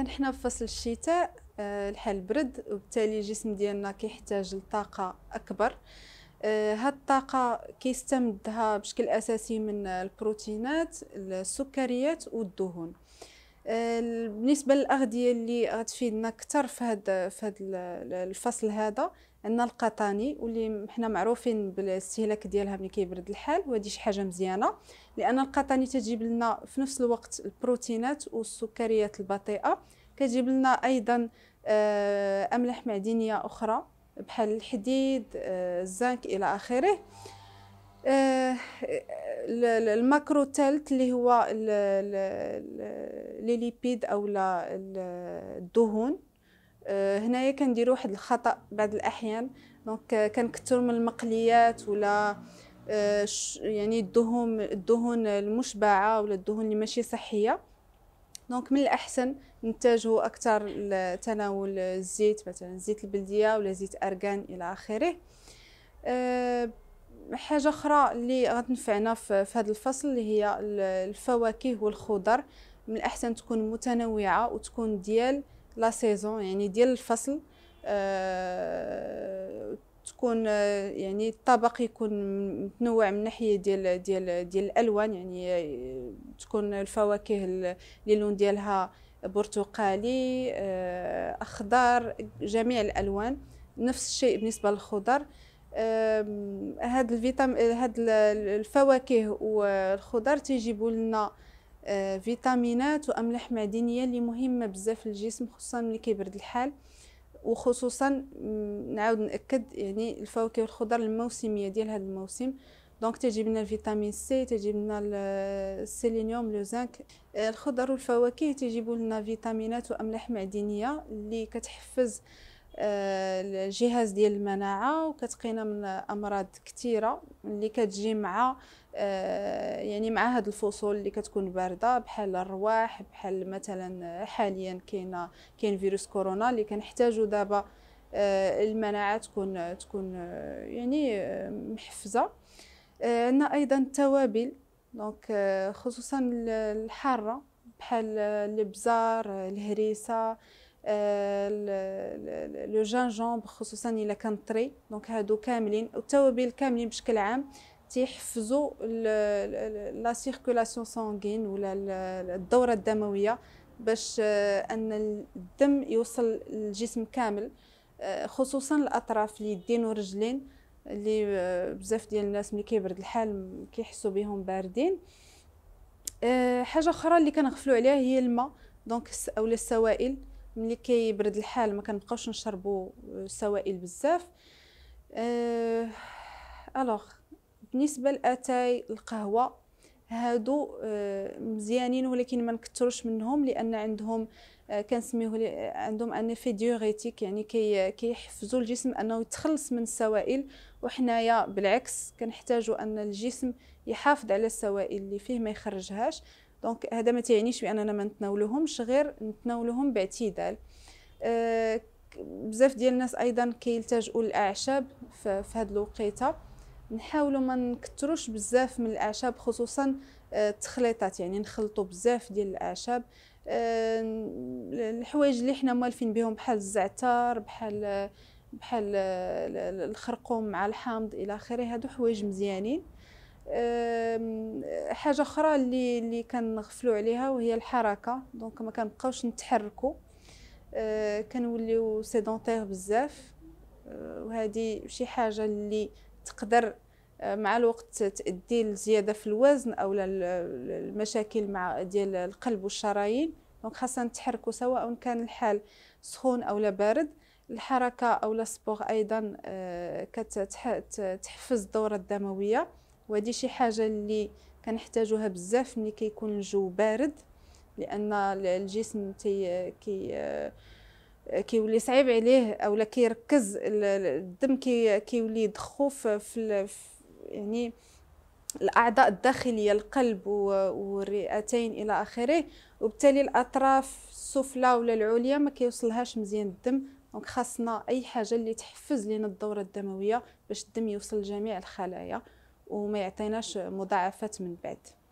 اذا حنا في فصل الشتاء آه، الحال برد وبالتالي الجسم ديالنا كيحتاج لطاقه اكبر آه، هاد الطاقة كيستمدها بشكل أساسي من البروتينات السكريات والدهون آه، بالنسبة للأغذية اللي غتفيدنا أكثر في هاد في هاد الفصل هذا عندنا القطاني واللي حنا معروفين بالاستهلاك ديالها ملي كيبرد الحال وهذه شي حاجه مزيانه لان القطاني تجيب لنا في نفس الوقت البروتينات والسكريات البطيئه كتجيب لنا ايضا آه، املاح معدنيه اخرى بحال الحديد آه، الزنك الى اخره آه، الماكرو الثالث اللي هو لي ليبيد او الدهون هنايا كنديروا واحد الخطا بعض الاحيان دونك كنكثروا من المقليات ولا يعني الدهون الدهون المشبعه ولا الدهون اللي ماشي صحيه دونك من الاحسن نتاجه اكثر لتناول الزيت مثلا زيت البلديه ولا زيت ارغان الى اخره أه، حاجه اخرى اللي غتنفعنا في هذا الفصل اللي هي الفواكه والخضر من الاحسن تكون متنوعه وتكون ديال لا سيزون يعني ديال الفصل أه، تكون يعني الطبق يكون متنوع من ناحيه ديال ديال ديال الالوان يعني تكون الفواكه اللي اللون ديالها برتقالي آه، اخضر جميع الالوان نفس الشيء بالنسبه للخضر هاد الفيتام هاد الفواكه والخضر تيجيبوا لنا آه، فيتامينات واملاح معدنيه اللي مهمه بزاف للجسم خصوصا ملي كيبرد الحال وخصوصا نعاود ناكد يعني الفواكه والخضر الموسميه ديال هذا الموسم دونك تجيب لنا الفيتامين سي تجيب لنا السيلينيوم لو زنك آه، الخضر والفواكه تجيبوا لنا فيتامينات واملاح معدنيه اللي كتحفز آه، الجهاز ديال المناعه وكتقينا من امراض كثيره اللي كتجي مع آه، يعني مع هاد الفصول اللي كتكون بارده بحال الرواح بحال مثلا حاليا كاين كاين فيروس كورونا اللي كنحتاجو دابا المناعه تكون تكون يعني محفزه عندنا آه، ايضا التوابل دونك آه، خصوصا الحاره بحال آه، الابزار الهريسه لو جينجومب خصوصا الا كان طري دونك هادو كاملين والتوابل كاملين بشكل عام تيحفزوا لا سيركولاسيون سانغين ولا الدوره الدمويه باش ان الدم يوصل للجسم كامل خصوصا الاطراف اليدين والرجلين اللي آه، بزاف ديال الناس ملي كيبرد الحال كيحسوا بهم باردين آه، حاجه اخرى اللي كنغفلوا عليها هي الماء دونك اولا السوائل ملي كيبرد الحال ما كنبقاوش نشربوا السوائل آه، بزاف الوغ بالنسبه لاتاي القهوه هادو آه، مزيانين ولكن ما نكثروش منهم لان عندهم آه، كنسميوه عندهم ان في ديوريتيك يعني كي كيحفزوا الجسم انه يتخلص من السوائل وحنايا بالعكس كنحتاجوا ان الجسم يحافظ على السوائل اللي فيه ما يخرجهاش دونك هذا ما تعنيش باننا ما نتناولوهمش غير نتناولوهم باعتدال آه، بزاف ديال الناس ايضا كيلتجؤوا للاعشاب في هذه الوقيته نحاولوا ما نكتروش بزاف من الاعشاب خصوصا التخليطات آه، يعني نخلطوا بزاف ديال الاعشاب آه، الحوايج اللي حنا مالفين بهم بحال الزعتر بحال بحال آه، الخرقوم مع الحامض الى اخره هادو حوايج مزيانين حاجه اخرى اللي اللي كنغفلوا عليها وهي الحركه دونك ما كنبقاوش نتحركوا كنوليو سيدونتير بزاف وهذه شي حاجه اللي تقدر آه، مع الوقت تؤدي لزياده في الوزن او المشاكل مع ديال القلب والشرايين دونك خاصنا نتحركوا سواء كان الحال سخون او بارد الحركه او السبور ايضا آه، كتحفز الدوره الدمويه وهذه شي حاجه اللي كنحتاجوها بزاف ملي كيكون الجو بارد لان الجسم تي كي آه، كيولي صعيب عليه اولا كيركز الدم كي كيولي يضخو في يعني الاعضاء الداخليه القلب والرئتين الى اخره وبالتالي الاطراف السفلى ولا العليا ما كيوصلهاش مزيان الدم دونك خاصنا اي حاجه اللي تحفز لنا الدوره الدمويه باش الدم يوصل لجميع الخلايا وما يعطيناش مضاعفات من بعد